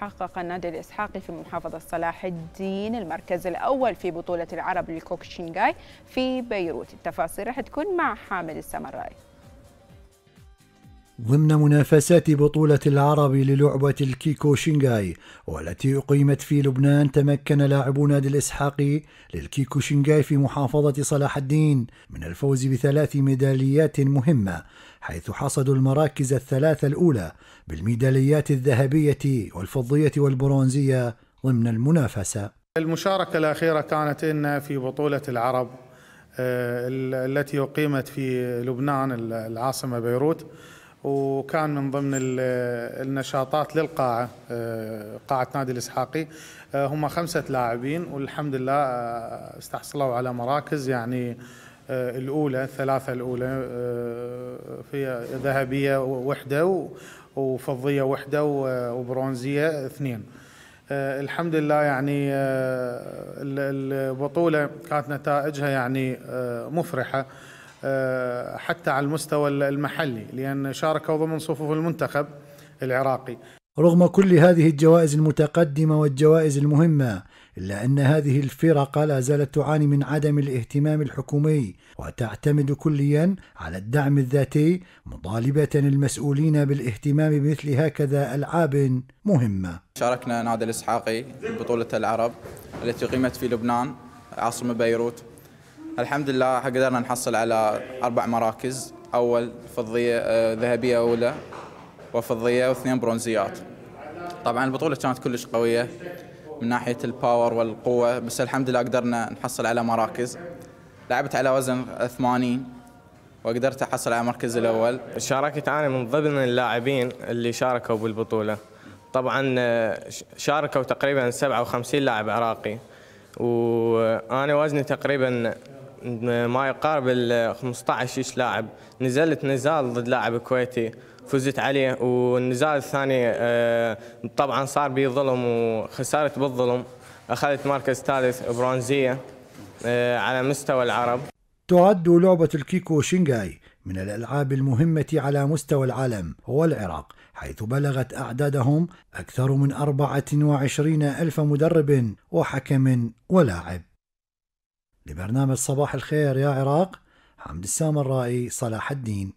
حقق النادي الإسحاقي في محافظة صلاح الدين المركز الأول في بطولة العرب للكوكشينغاي في بيروت التفاصيل راح تكون مع حامد السمرائي ضمن منافسات بطولة العرب للعبة الكيكو شينغاي والتي أقيمت في لبنان تمكن لاعبو نادي الإسحاقي للكيكو شينغاي في محافظة صلاح الدين من الفوز بثلاث ميداليات مهمة حيث حصدوا المراكز الثلاثة الأولى بالميداليات الذهبية والفضية والبرونزية ضمن المنافسة المشاركة الأخيرة كانت إن في بطولة العرب آه، التي أقيمت في لبنان العاصمة بيروت وكان من ضمن النشاطات للقاعة آه، قاعة نادي الإسحاقي آه، هم خمسة لاعبين والحمد لله آه، استحصلوا على مراكز يعني الأولى الثلاثة الأولى في ذهبية وحدة وفضية وحدة وبرونزية اثنين الحمد لله يعني البطولة كانت نتائجها يعني مفرحة آه، حتى على المستوى المحلي لأن شاركوا ضمن صفوف المنتخب العراقي رغم كل هذه الجوائز المتقدمة والجوائز المهمة إلا أن هذه الفرق لا زالت تعاني من عدم الاهتمام الحكومي وتعتمد كليا على الدعم الذاتي مطالبة المسؤولين بالاهتمام بمثل هكذا ألعاب مهمة شاركنا نادي الإسحاقي بطولة العرب التي قيمت في لبنان عاصمة بيروت الحمد لله قدرنا نحصل على أربع مراكز أول فضية آه، ذهبية أولى وفضية واثنين برونزيات طبعا البطولة كانت كلش قوية من ناحية الباور والقوة بس الحمد لله قدرنا نحصل على مراكز لعبت على وزن 80 وقدرت احصل على المركز الاول شاركت انا من ضمن اللاعبين اللي شاركوا بالبطوله طبعا آه، شاركوا تقريبا 57 لاعب عراقي وانا آه، وزني تقريبا ما يقارب ال 15 لاعب نزلت نزال ضد لاعب كويتي فزت عليه والنزال الثاني آه، طبعا صار به ظلم وخسرت بالظلم اخذت مركز ثالث برونزيه آه، على مستوى العرب تعد لعبة الكيكو شينغاي من الألعاب المهمة على مستوى العالم والعراق حيث بلغت أعدادهم أكثر من 24 ألف مدرب وحكم ولاعب لبرنامج صباح الخير يا عراق حمد السام الرائي صلاح الدين